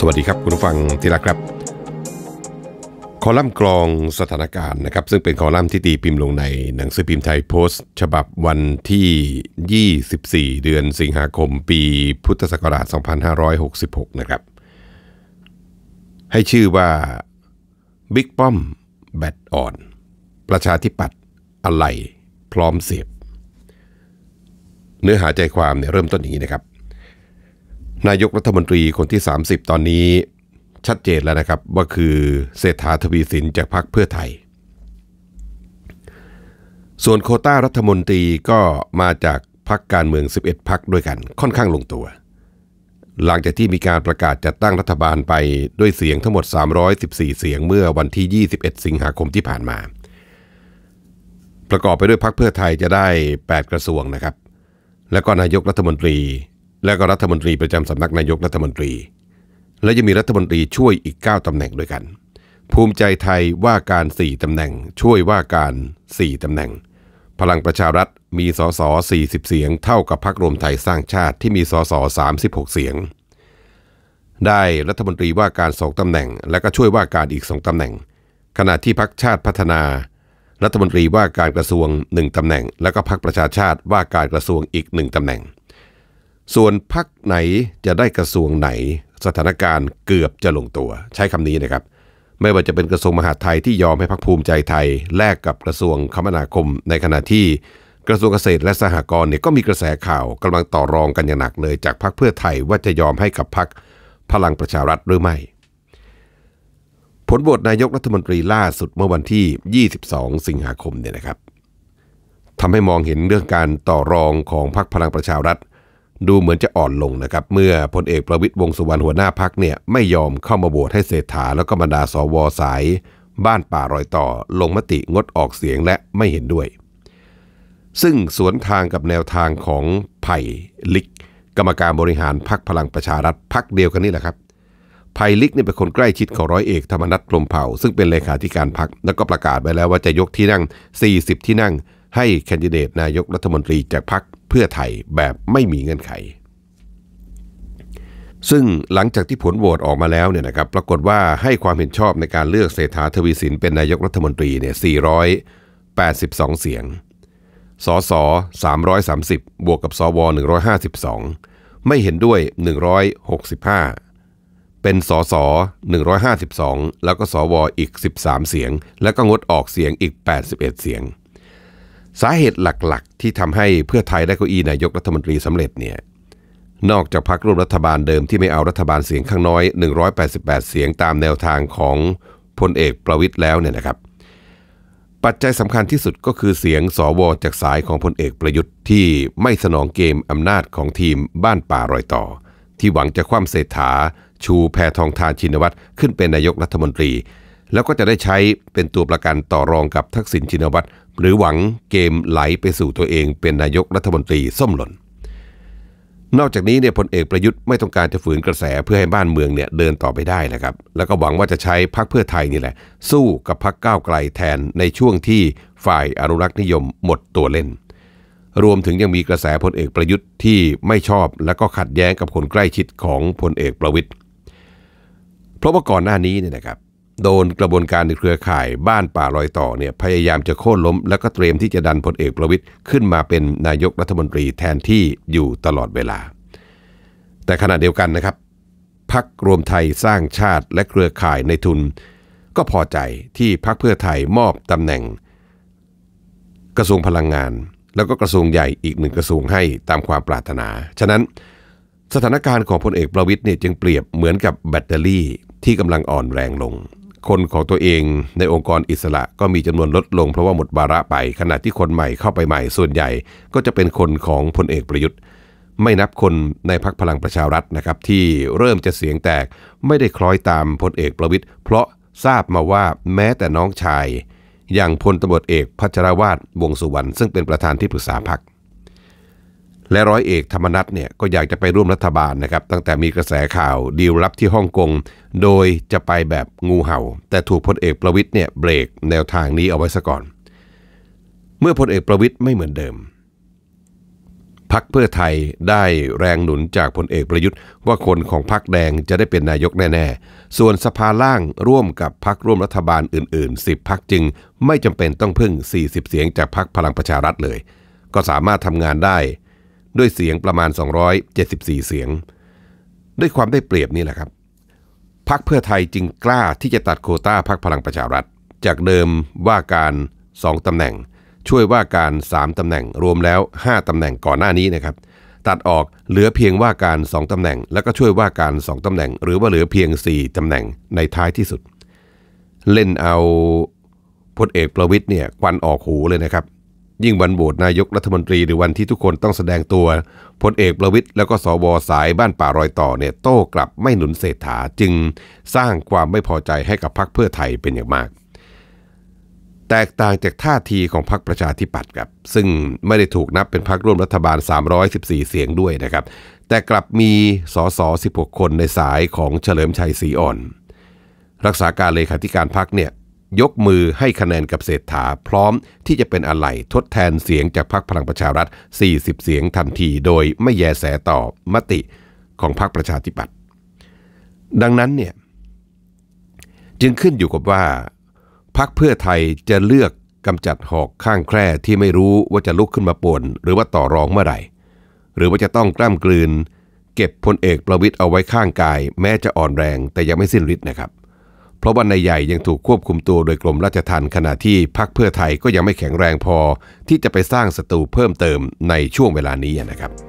สวัสดีครับ คุณผู้ฟังที่รักครับ คอลัมน์กรองสถานการณ์นะครับ ซึ่งเป็นคอลัมน์ที่ตีพิมพ์ลงในหนังสือพิมพ์ไทยโพสต์ ฉบับวันที่ 24 เดือนสิงหาคม ปีพุทธศักราช 2566 นะครับให้ชื่อว่าบิ๊กป้อมแบตอ่อนประชาธิปัตย์อะไรพร้อมเสียบเนื้อหาใจความเนี่ยเริ่มต้นอย่างนี้นะครับนายกรัฐมนตรีคนที่ 30 ตอนนี้ ชัดเจนแล้วนะครับว่าคือเศรษฐาทวีสินจากพรรคเพื่อไทย ส่วนโคต้ารัฐมนตรีก็มาจากพรรคการเมือง 11พรรคด้วยกันค่อนข้างลงตัว หลังจากที่มีการประกาศจัดตั้งรัฐบาลไปด้วยเสียงทั้งหมด 314 เสียงเมื่อวันที่ 21 สิงหาคมที่ผ่านมา ประกอบไปด้วยพรรคเพื่อไทยจะได้ 8 กระทรวงนะครับ และก็นายกรัฐมนตรีและก็รัฐมนตรีประจำสำนักนายกรัฐมนตรี และยังมีรัฐมนตรีช่วยอีก 9 ตำแหน่งด้วยกัน ภูมิใจไทยว่าการ 4 ตำแหน่ง ช่วยว่าการ 4 ตำแหน่งพลังประชารัฐมีสส40 เสียงเท่ากับพรรครวมไทยสร้างชาติที่มีสส36 เสียง ได้รัฐมนตรีว่าการสองตำแหน่ง และก็ช่วยว่าการอีกสองตำแหน่ง ขณะที่พรรคชาติพัฒนา รัฐมนตรีว่าการกระทรวง1ตำแหน่ง และก็พรรคประชาชาติว่าการกระทรวงอีก1ตำแหน่งส่วนพักไหนจะได้กระทรวงไหนสถานการณ์เกือบจะลงตัว ใช้คำนี้นะครับ ไม่ว่าจะเป็นกระทรวงมหาดไทยที่ยอมให้พักภูมิใจไทย แลกกับกระทรวงคมนาคมในขณะที่กระทรวงเกษตรและสหกรณ์เนี่ยก็มีกระแสข่าวกำลังต่อรองกันอย่างหนักเลยจากพรรคเพื่อไทย ว่าจะยอมให้กับพรรคพลังประชารัฐหรือไม่ ผลโหวตนายกรัฐมนตรีล่าสุดเมื่อวันที่ 22 สิงหาคมเนี่ยนะครับทำให้มองเห็นเรื่องการต่อรองของพรรคพลังประชารัฐดูเหมือนจะอ่อนลงนะครับเมื่อพลเอกประวิตยวงสุวรรณหัวหน้าพักเนี่ยไม่ยอมเข้ามาโหวตให้เศรษฐา แล้วก็บรรดาสวสาย บ้านป่ารอยต่อ ลงมติงดออกเสียงและไม่เห็นด้วย ซึ่งสวนทางกับแนวทางของไผ่ลิกกรรมการบริหารพักพลังประชารัฐพักเดียวกันนี่แหละครับไผ่ลิกเนี่ยเป็นคนใกล้ชิดของร้อยเอกธรรมนัฐพรมเผ่าซึ่งเป็นเลขาธิการพักแล้วก็ประกาศไปแล้วว่าจะยกที่นั่ง 40 ที่นั่ง ให้แคนดิเดตนายกรัฐมนตรีจากพักเพื่อไทยแบบไม่มีเงื่อนไข ซึ่งหลังจากที่ผลโหวตออกมาแล้วเนี่ยนะครับ ปรากฏว่าให้ความเห็นชอบในการเลือกเศรษฐาทวีสิน เป็นนายกรัฐมนตรีเนี่ย 482 เสียงสส330 บวกกับสว 152 ไม่เห็นด้วย 165 เป็นสส152 แล้วก็สวอีก 13 เสียง แล้วก็งดออกเสียงอีก 81 เสียงสาเหตุหลักๆ ที่ทำให้เพื่อไทยได้เก้าอี้นายกรัฐมนตรีสำเร็จเนี่ยนอกจากพรรคร่วมรัฐบาลเดิมที่ไม่เอารัฐบาลเสียงข้างน้อย 188 เสียงตามแนวทางของพลเอกประวิทย์แล้วเนี่ยนะครับปัจจัยสำคัญที่สุดก็คือเสียงสอวอจากสายของพลเอกประยุทธ์ ที่ไม่สนองเกมอำนาจของทีมบ้านป่ารอยต่อ ที่หวังจะคว่ำเศรษฐาชูแพทองทานชินวัตรขึ้นเป็นนายกรัฐมนตรีแล้วก็จะได้ใช้เป็นตัวประกันต่อรองกับทักษิณชินวัตรหรือหวังเกมไหลไปสู่ตัวเองเป็นนายกรัฐมนตรีส้มหล่น นอกจากนี้เนี่ยพลเอกประยุทธ์ไม่ต้องการจะฝืนกระแสเพื่อให้บ้านเมืองเนี่ยเดินต่อไปได้นะครับ แล้วก็หวังว่าจะใช้พักเพื่อไทยนี่แหละ สู้กับพักก้าวไกลแทนในช่วงที่ฝ่ายอนุรักษ์นิยมหมดตัวเล่น รวมถึงยังมีกระแสพลเอกประยุทธ์ที่ไม่ชอบและก็ขัดแย้งกับคนใกล้ชิดของพลเอกประวิทย์เพราะว่าก่อนหน้านี้เนี่ยนะครับโดนกระบวนการในเครือข่ายบ้านป่าลอยต่อเนี่ยพยายามจะโค่นล้มแล้วก็เตรียมที่จะดันพลเอกประวิทย์ขึ้นมาเป็นนายกรัฐมนตรีแทนที่อยู่ตลอดเวลา แต่ขณะเดียวกันนะครับพักรวมไทยสร้างชาติและเครือข่ายในทุน ก็พอใจที่พักเพื่อไทยมอบตำแหน่ง กระทรวงพลังงานแล้วก็กระทรวงใหญ่อีกหนึ่งกระทรวงให้ตามความปรารถนา ฉะนั้นสถานการณ์ของพลเอกประวิทย์เนี่ยจึงเปรียบเหมือนกับแบตเตอรี่ที่กำลังอ่อนแรงลงคนของตัวเองในองค์กรอิสระก็มีจำนวนลดลงเพราะว่าหมดบาระไป ขณะที่คนใหม่เข้าไปใหม่ ส่วนใหญ่ก็จะเป็นคนของพลเอกประยุทธ์ไม่นับคนในพักพลังประชารัฐนะครับที่เริ่มจะเสียงแตกไม่ได้คล้อยตามพลเอกประวิทย์เพราะทราบมาว่าแม้แต่น้องชาย อย่างพลตบเอกพัชรวาทวงสุวรรณซึ่งเป็นประธานที่ปรึกษาพรรคและร้อยเอกธรรมนัฐเนี่ยก็อยากจะไปร่วมรัฐบาลนะครับ ตั้งแต่มีกระแสข่าวดีลรับที่ฮ่องกงโดยจะไปแบบงูเหา่า แต่ถูกพลเอกประวิทย์เนี่ยเบรกแนวทางนี้เอาไว้ซะก่อน เมื่อพลเอกประวิทย์ไม่เหมือนเดิม พักเพื่อไทยได้แรงหนุนจากพลเอกประยุทธ์ว่าคนของพักแดงจะได้เป็นนายกแน่ๆส่วนสภาล่างร่วมกับพักร่วมรัฐบาลอื่นๆ10พักจึงไม่จำเป็นต้องพึ่ง 40 เสียงจากพักพลังประชารัฐเลย ก็สามารถทำงานได้ด้วยเสียงประมาณ 274 เสียง ด้วยความได้เปรียบนี่แหละครับพักเพื่อไทยจึงกล้าที่จะตัดโคต้าพักพลังประชารัฐ จากเดิมว่าการ 2 ตำแหน่ง ช่วยว่าการ 3 ตำแหน่งรวมแล้ว 5 ตำแหน่งก่อนหน้านี้นะครับ ตัดออกเหลือเพียงว่าการ 2 ตำแหน่ง แล้วก็ช่วยว่าการ 2 ตำแหน่ง หรือว่าเหลือเพียง 4 ตำแหน่งในท้ายที่สุด เล่นเอาพลเอกประวิทย์เนี่ยควันออกหูเลยนะครับยิ่งวันโหวตนายกรัฐมนตรีหรือวันที่ทุกคนต้องแสดงตัว พลเอกประวิทย์แล้วก็สวสายบ้านป่ารอยต่อเนี่ยโต้กลับไม่หนุนเศรษฐาจึงสร้างความไม่พอใจให้กับพรรคเพื่อไทยเป็นอย่างมาก แตกต่างจากท่าทีของพรรคประชาธิปัตย์ครับ ซึ่งไม่ได้ถูกนับเป็นพรรคร่วมรัฐบาล 314 เสียงด้วยนะครับแต่กลับมีสส16คนในสายของเฉลิมชัยศรีอ่อน รักษาการเลขาธิการพรรคเนี่ยยกมือให้คะแนนกับเศรษฐาพร้อมที่จะเป็นอะไร ทดแทนเสียงจากพรรคพลังประชารัฐ 40 เสียงทันทีโดยไม่แยแสต่อมติของพรรคประชาธิปัตย์ ดังนั้นเนี่ยจึงขึ้นอยู่กับว่าพรรคเพื่อไทยจะเลือกกำจัดหอกข้างแคร่ที่ไม่รู้ว่าจะลุกขึ้นมาป่วนหรือว่าต่อรองเมื่อไหร่ หรือว่าจะต้องกล้ามกลืน เก็บพลเอกประวิตยเอาไว้ข้างกาย แม้จะอ่อนแรง แต่ยังไม่สิ้นฤทธิ์นะครับเพราะว่านายใหญ่ยังถูกควบคุมตัวโดยกรมราชทัณฑ์ขณะที่พรรคเพื่อไทยก็ยังไม่แข็งแรงพอที่จะไปสร้างศัตรูเพิ่มเติมในช่วงเวลานี้นะครับ